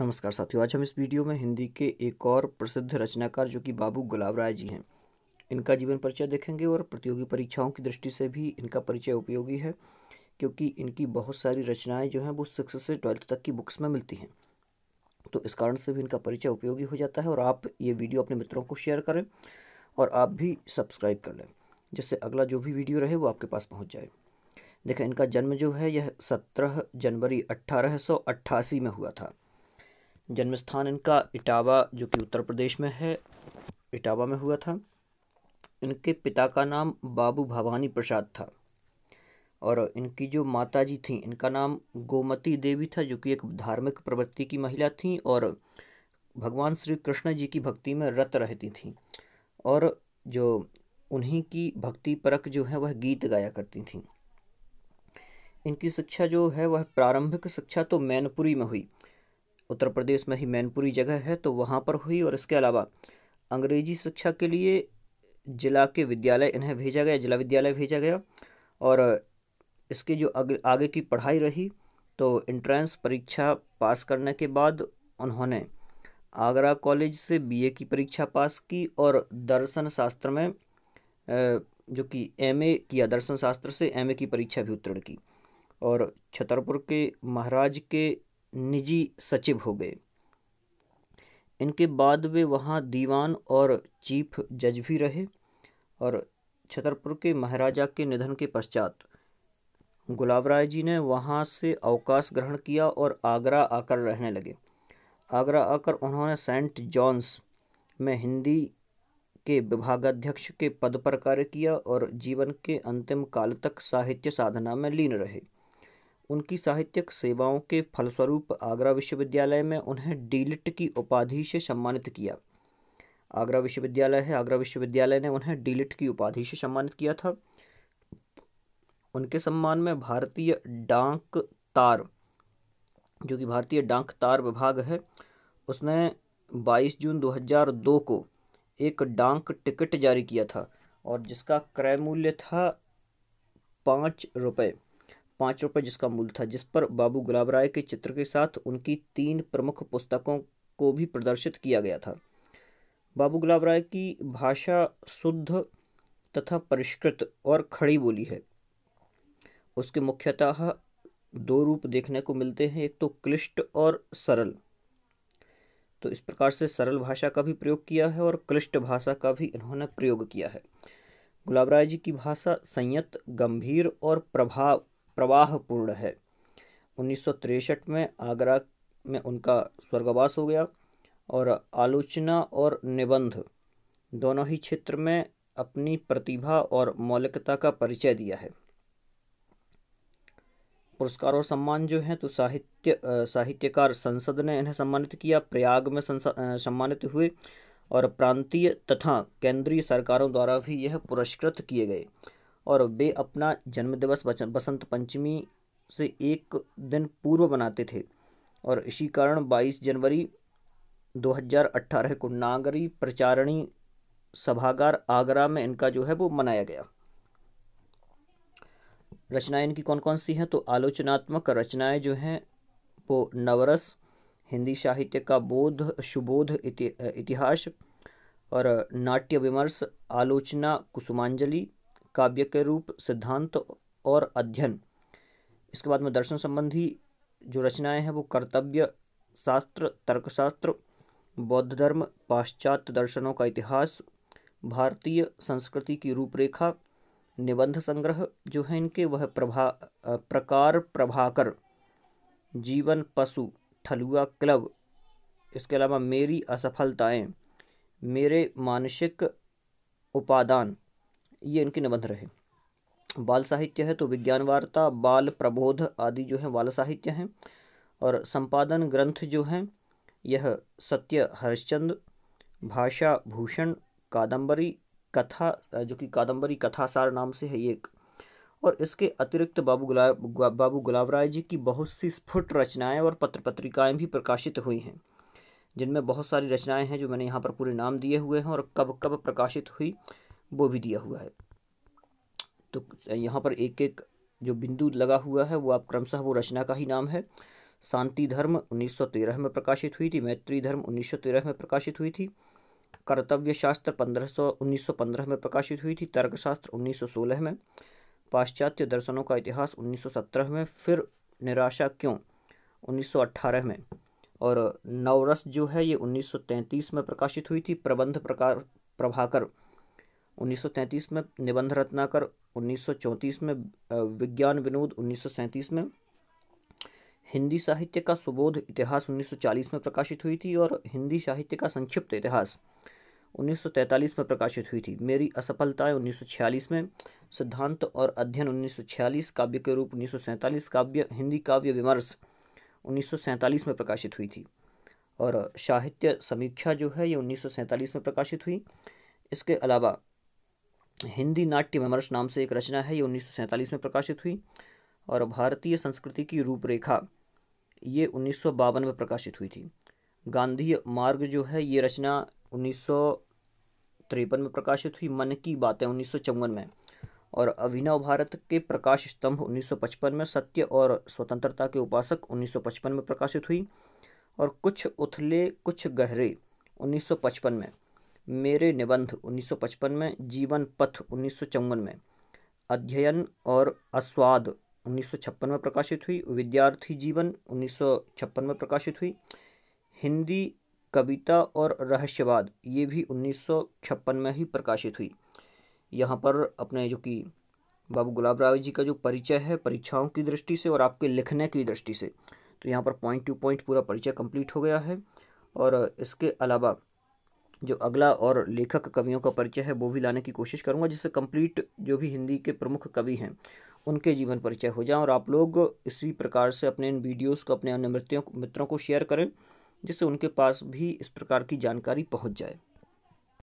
नमस्कार साथियों आज हम इस वीडियो में हिंदी के एक और प्रसिद्ध रचनाकार जो कि बाबू गुलाब राय जी हैं इनका जीवन परिचय देखेंगे और प्रतियोगी परीक्षाओं की दृष्टि से भी इनका परिचय उपयोगी है क्योंकि इनकी बहुत सारी रचनाएं जो हैं वो सिक्स से ट्वेल्थ तक की बुक्स में मिलती हैं तो इस कारण से भी इनका परिचय उपयोगी हो जाता है और आप ये वीडियो अपने मित्रों को शेयर करें और आप भी सब्सक्राइब कर लें जिससे अगला जो भी वीडियो रहे वो आपके पास पहुँच जाए देखें इनका जन्म जो है यह सत्रह जनवरी अट्ठारह में हुआ था जन्म स्थान इनका इटावा जो कि उत्तर प्रदेश में है इटावा में हुआ था इनके पिता का नाम बाबू भवानी प्रसाद था और इनकी जो माता जी थी इनका नाम गोमती देवी था जो कि एक धार्मिक प्रवृत्ति की महिला थी और भगवान श्री कृष्ण जी की भक्ति में रत रहती थी और जो उन्हीं की भक्ति परक जो है वह गीत गाया करती थी इनकी शिक्षा जो है वह प्रारंभिक शिक्षा तो मैनपुरी में हुई उत्तर प्रदेश में ही मैनपुरी जगह है तो वहाँ पर हुई और इसके अलावा अंग्रेजी शिक्षा के लिए जिला के विद्यालय इन्हें भेजा गया जिला विद्यालय भेजा गया और इसके जो आगे, आगे की पढ़ाई रही तो इंट्रेंस परीक्षा पास करने के बाद उन्होंने आगरा कॉलेज से बीए की परीक्षा पास की और दर्शन शास्त्र में जो कि एमए किया दर्शन शास्त्र से एमए की परीक्षा भी उत्तीर्ण की और छतरपुर के महाराज के निजी सचिव हो गए इनके बाद वे वहाँ दीवान और चीफ जज भी रहे और छतरपुर के महाराजा के निधन के पश्चात गुलाब राय जी ने वहाँ से अवकाश ग्रहण किया और आगरा आकर रहने लगे आगरा आकर उन्होंने सेंट जॉन्स में हिंदी के विभागाध्यक्ष के पद पर कार्य किया और जीवन के अंतिम काल तक साहित्य साधना में लीन रहे उनकी साहित्यिक सेवाओं के फलस्वरूप आगरा विश्वविद्यालय में उन्हें डीलिट की उपाधि से सम्मानित किया आगरा विश्वविद्यालय है आगरा विश्वविद्यालय ने उन्हें डीलिट की उपाधि से सम्मानित किया था उनके सम्मान में भारतीय डाक तार जो कि भारतीय डाक तार विभाग है उसने 22 जून 2002 को एक डाक टिकट जारी किया था और जिसका क्रय मूल्य था पाँच रुपये पाँच रुपये जिसका मूल्य था जिस पर बाबू गुलाब राय के चित्र के साथ उनकी तीन प्रमुख पुस्तकों को भी प्रदर्शित किया गया था बाबू गुलाब राय की भाषा शुद्ध तथा परिष्कृत और खड़ी बोली है उसके मुख्यतः दो रूप देखने को मिलते हैं एक तो क्लिष्ट और सरल तो इस प्रकार से सरल भाषा का भी प्रयोग किया है और क्लिष्ट भाषा का भी इन्होंने प्रयोग किया है गुलाब राय जी की भाषा संयत गंभीर और प्रभाव प्रवाहपूर्ण है उन्नीस में आगरा में उनका स्वर्गवास हो गया और आलोचना और निबंध दोनों ही क्षेत्र में अपनी प्रतिभा और मौलिकता का परिचय दिया है पुरस्कार और सम्मान जो हैं तो साहित्य साहित्यकार संसद ने इन्हें सम्मानित किया प्रयाग में सम्मानित हुए और प्रांतीय तथा केंद्रीय सरकारों द्वारा भी यह पुरस्कृत किए गए और वे अपना जन्मदिवस बसंत पंचमी से एक दिन पूर्व मनाते थे और इसी कारण 22 जनवरी 2018 को नागरी प्रचारणी सभागार आगरा में इनका जो है वो मनाया गया रचनाएं इनकी कौन कौन सी हैं तो आलोचनात्मक रचनाएं जो हैं वो नवरस हिंदी साहित्य का बोध सुबोध इति, इतिहास और नाट्य विमर्श आलोचना कुसुमांजलि काव्य के रूप सिद्धांत और अध्ययन इसके बाद में दर्शन संबंधी जो रचनाएं हैं वो कर्तव्य शास्त्र तर्कशास्त्र बौद्ध धर्म पाश्चात्य दर्शनों का इतिहास भारतीय संस्कृति की रूपरेखा निबंध संग्रह जो है इनके वह प्रभा प्रकार प्रभाकर जीवन पशु ठलुआ क्लब इसके अलावा मेरी असफलताएं मेरे मानसिक उपादान ये इनके निबंध रहे बाल साहित्य है तो विज्ञान वार्ता बाल प्रबोध आदि जो है बाल साहित्य हैं और संपादन ग्रंथ जो हैं यह सत्य हरिश्चंद भाषा भूषण कादंबरी कथा जो कि कादम्बरी कथासार नाम से है एक और इसके अतिरिक्त बाबू गुलाब बाबू गुलाब राय जी की बहुत सी स्फुट रचनाएं और पत्र पत्रिकाएँ भी प्रकाशित हुई हैं जिनमें बहुत सारी रचनाएं हैं जो मैंने यहाँ पर पूरे नाम दिए हुए हैं और कब कब प्रकाशित हुई वो भी दिया हुआ है तो यहाँ पर एक एक जो बिंदु लगा हुआ है वो आप क्रमशः वो रचना का ही नाम है शांति धर्म 1913 में प्रकाशित हुई थी मैत्री धर्म 1913 में प्रकाशित हुई थी कर्तव्य शास्त्र पंद्रह सौ पंद्रह में प्रकाशित हुई थी तर्कशास्त्र उन्नीस सौ सोलह में पाश्चात्य दर्शनों का इतिहास उन्नीस सौ सत्रह में फिर निराशा क्यों उन्नीस सौ अट्ठारह में और नवरस जो है ये उन्नीस सौ में प्रकाशित हुई थी प्रबंध प्रकार प्रभाकर 1933 में निबंध रत्नाकर 1934 में विज्ञान विनोद 1937 में हिंदी साहित्य का सुबोध इतिहास 1940 में प्रकाशित हुई थी और हिंदी साहित्य का संक्षिप्त इतिहास 1943 में प्रकाशित हुई थी मेरी असफलताएं 1946 में सिद्धांत और अध्ययन 1946 काव्य के रूप 1947 काव्य हिंदी काव्य विमर्श 1947 में प्रकाशित हुई थी और साहित्य समीक्षा जो है ये 1947 में प्रकाशित हुई इसके अलावा हिंदी नाट्य विमर्श नाम से एक रचना है ये उन्नीस में प्रकाशित हुई और भारतीय संस्कृति की रूपरेखा ये उन्नीस में प्रकाशित हुई थी गांधी मार्ग जो है ये रचना उन्नीस में प्रकाशित हुई मन की बातें उन्नीस में और अभिनव भारत के प्रकाश स्तंभ 1955 में सत्य और स्वतंत्रता के उपासक 1955 में प्रकाशित हुई और कुछ उथले कुछ गहरे 1955 में मेरे निबंध 1955 में जीवन पथ उन्नीस में अध्ययन और अस्वाद 1956 में प्रकाशित हुई विद्यार्थी जीवन 1956 में प्रकाशित हुई हिंदी कविता और रहस्यवाद ये भी 1956 में ही प्रकाशित हुई यहाँ पर अपने जो कि बाबू गुलाब राय जी का जो परिचय है परीक्षाओं की दृष्टि से और आपके लिखने की दृष्टि से तो यहाँ पर पॉइंट टू पॉइंट पूरा परिचय कंप्लीट हो गया है और इसके अलावा जो अगला और लेखक कवियों का परिचय है वो भी लाने की कोशिश करूँगा जिससे कंप्लीट जो भी हिंदी के प्रमुख कवि हैं उनके जीवन परिचय हो जाए और आप लोग इसी प्रकार से अपने इन वीडियोस को अपने अन्य मित्रों मित्रों को शेयर करें जिससे उनके पास भी इस प्रकार की जानकारी पहुंच जाए